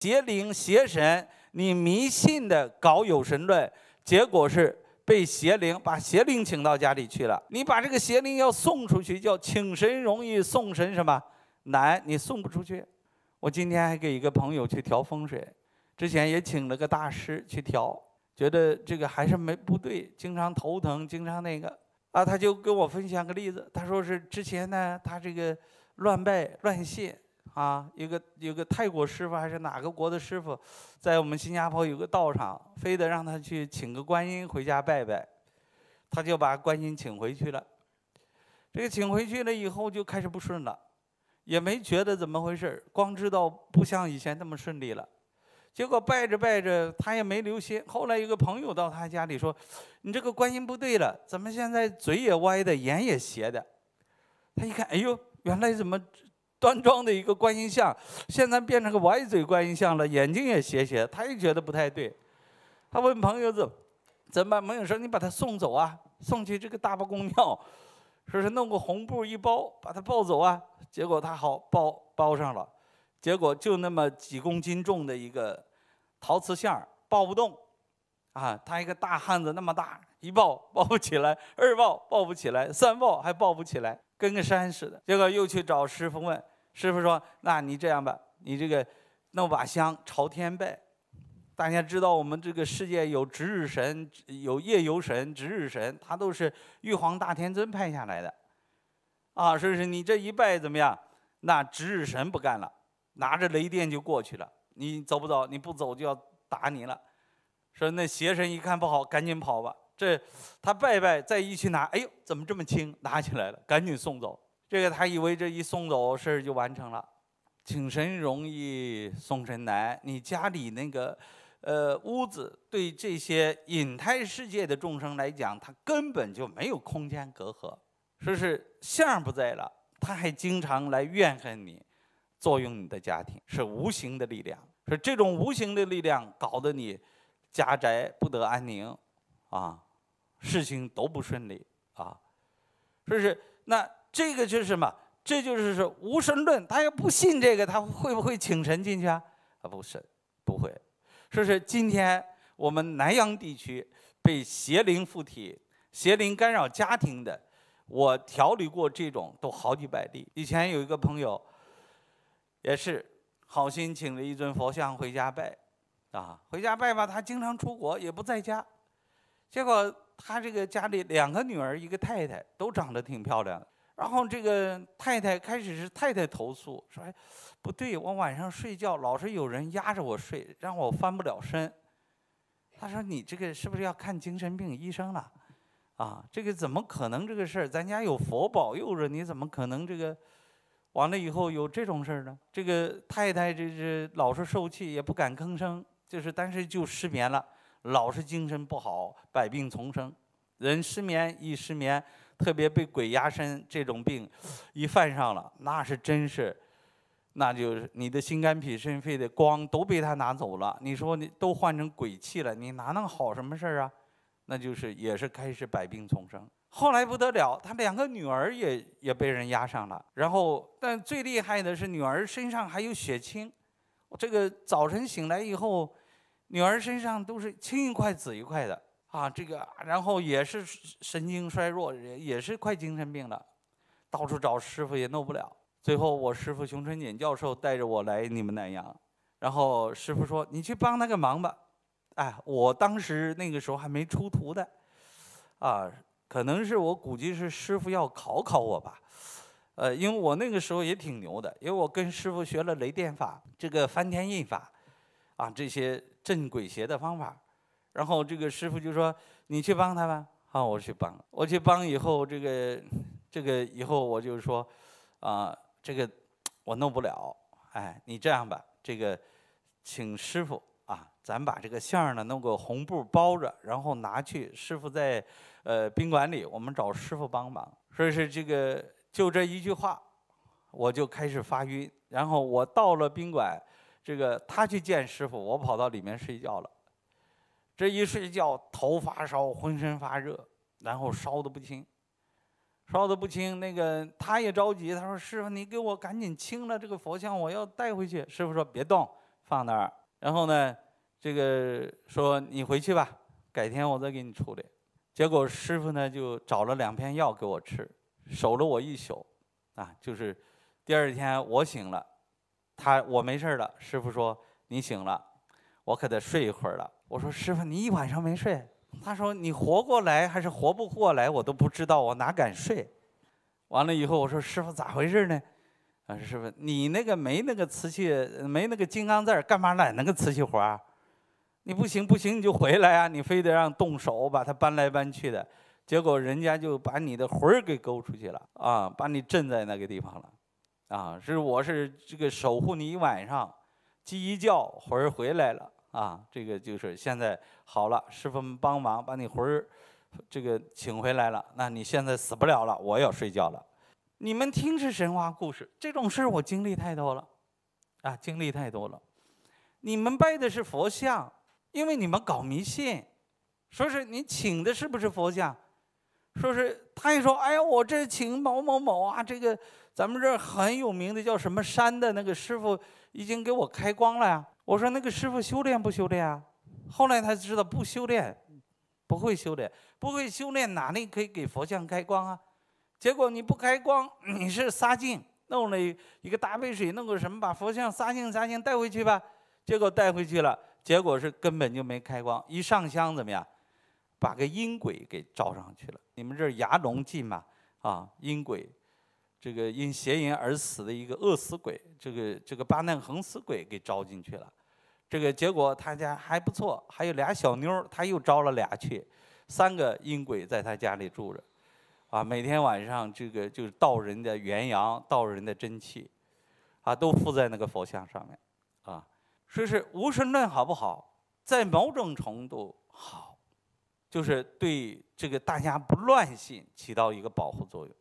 邪灵、邪神，你迷信的搞有神论，结果是被邪灵把邪灵请到家里去了。你把这个邪灵要送出去，叫请神容易送神什么难？你送不出去。我今天还给一个朋友去调风水，之前也请了个大师去调，觉得这个还是没不对，经常头疼，经常那个啊，他就跟我分享个例子，他说是之前呢，他这个乱拜乱信。啊，有个有个泰国师傅还是哪个国的师傅，在我们新加坡有个道场，非得让他去请个观音回家拜拜，他就把观音请回去了。这个请回去了以后就开始不顺了，也没觉得怎么回事，光知道不像以前那么顺利了。结果拜着拜着，他也没留心。后来一个朋友到他家里说：“你这个观音不对了，怎么现在嘴也歪的，眼也斜的？”他一看，哎呦，原来怎么？端庄的一个观音像，现在变成个歪嘴观音像了，眼睛也斜斜，他也觉得不太对。他问朋友怎，怎么办？朋友说：“你把他送走啊，送去这个大佛公庙，说是弄个红布一包，把他抱走啊。”结果他好包包上了，结果就那么几公斤重的一个陶瓷像儿，抱不动啊。他一个大汉子那么大，一抱抱不起来，二抱抱不起来，三抱还抱不起来。跟个山似的，结果又去找师傅问，师傅说：“那你这样吧，你这个弄把香朝天拜。”大家知道我们这个世界有值日神，有夜游神，值日神他都是玉皇大天尊派下来的，啊，说是你这一拜怎么样？那值日神不干了，拿着雷电就过去了。你走不走？你不走就要打你了。说那邪神一看不好，赶紧跑吧。这，他拜拜，再一去拿，哎呦，怎么这么轻？拿起来了，赶紧送走。这个他以为这一送走事儿就完成了，请神容易送神难。你家里那个，呃，屋子对这些隐胎世界的众生来讲，他根本就没有空间隔阂。说是像不在了，他还经常来怨恨你，作用你的家庭是无形的力量。是这种无形的力量搞得你家宅不得安宁，啊。事情都不顺利啊，说是那这个就是什么？这就是是无神论，他要不信这个，他会不会请神进去啊？啊，不是，不会。说是今天我们南阳地区被邪灵附体、邪灵干扰家庭的，我调理过这种都好几百例。以前有一个朋友，也是好心请了一尊佛像回家拜，啊，回家拜吧，他经常出国也不在家，结果。他这个家里两个女儿，一个太太都长得挺漂亮的。然后这个太太开始是太太投诉说，不对，我晚上睡觉老是有人压着我睡，让我翻不了身。他说你这个是不是要看精神病医生了？啊，这个怎么可能这个事儿？咱家有佛保佑着，你怎么可能这个完了以后有这种事儿呢？这个太太这是老是受气，也不敢吭声，就是但是就失眠了。老是精神不好，百病丛生。人失眠一失眠，特别被鬼压身这种病，一犯上了，那是真是，那就是你的心肝脾肾肺的光都被他拿走了。你说你都换成鬼气了，你哪能好什么事儿啊？那就是也是开始百病丛生。后来不得了，他两个女儿也也被人压上了。然后，但最厉害的是女儿身上还有血清，这个早晨醒来以后。女儿身上都是青一块紫一块的啊，这个然后也是神经衰弱，也是快精神病了，到处找师傅也弄不了。最后我师傅熊春锦教授带着我来你们南阳，然后师傅说：“你去帮那个忙吧。”哎，我当时那个时候还没出徒的，啊，可能是我估计是师傅要考考我吧，呃，因为我那个时候也挺牛的，因为我跟师傅学了雷电法、这个翻天印法，啊，这些。镇鬼邪的方法，然后这个师傅就说：“你去帮他吧。”好，我去帮，我去帮。以后这个，这个以后，我就说：“啊，这个我弄不了。”哎，你这样吧，这个，请师傅啊，咱把这个馅儿呢弄个红布包着，然后拿去师傅在呃宾馆里，我们找师傅帮忙。所以说，这个就这一句话，我就开始发晕。然后我到了宾馆。这个他去见师傅，我跑到里面睡觉了。这一睡觉，头发烧，浑身发热，然后烧的不轻，烧的不轻。那个他也着急，他说：“师傅，你给我赶紧清了这个佛像，我要带回去。”师傅说：“别动，放那儿。”然后呢，这个说：“你回去吧，改天我再给你处理。”结果师傅呢就找了两片药给我吃，守了我一宿。啊，就是第二天我醒了。他我没事儿了，师傅说你醒了，我可得睡一会儿了。我说师傅你一晚上没睡，他说你活过来还是活不过来，我都不知道，我哪敢睡。完了以后我说师傅咋回事呢？啊师傅你那个没那个瓷器没那个金刚钻，干嘛揽那个瓷器活儿？你不行不行你就回来啊！你非得让动手把它搬来搬去的，结果人家就把你的魂儿给勾出去了啊，把你镇在那个地方了。啊，是我是这个守护你一晚上，鸡一叫魂儿回来了啊，这个就是现在好了，师傅们帮忙把你魂儿这个请回来了，那你现在死不了了，我要睡觉了。你们听是神话故事，这种事儿我经历太多了，啊，经历太多了。你们拜的是佛像，因为你们搞迷信，说是你请的是不是佛像，说是他一说，哎呀，我这请某某某啊，这个。咱们这儿很有名的叫什么山的那个师傅，已经给我开光了呀。我说那个师傅修炼不修炼啊？后来他知道不修炼，不会修炼，不会修炼哪里可以给佛像开光啊？结果你不开光，你是撒净，弄了一个大杯水，弄个什么把佛像撒净撒净带回去吧。结果带回去了，结果是根本就没开光。一上香怎么样？把个阴鬼给招上去了。你们这儿牙龙祭嘛啊，阴鬼。这个因邪淫而死的一个饿死鬼，这个这个巴嫩横死鬼给招进去了，这个结果他家还不错，还有俩小妞，他又招了俩去，三个阴鬼在他家里住着，啊，每天晚上这个就是盗人的元阳，盗人的真气，啊，都附在那个佛像上面，啊，说是无神论好不好？在某种程度好，就是对这个大家不乱信起到一个保护作用。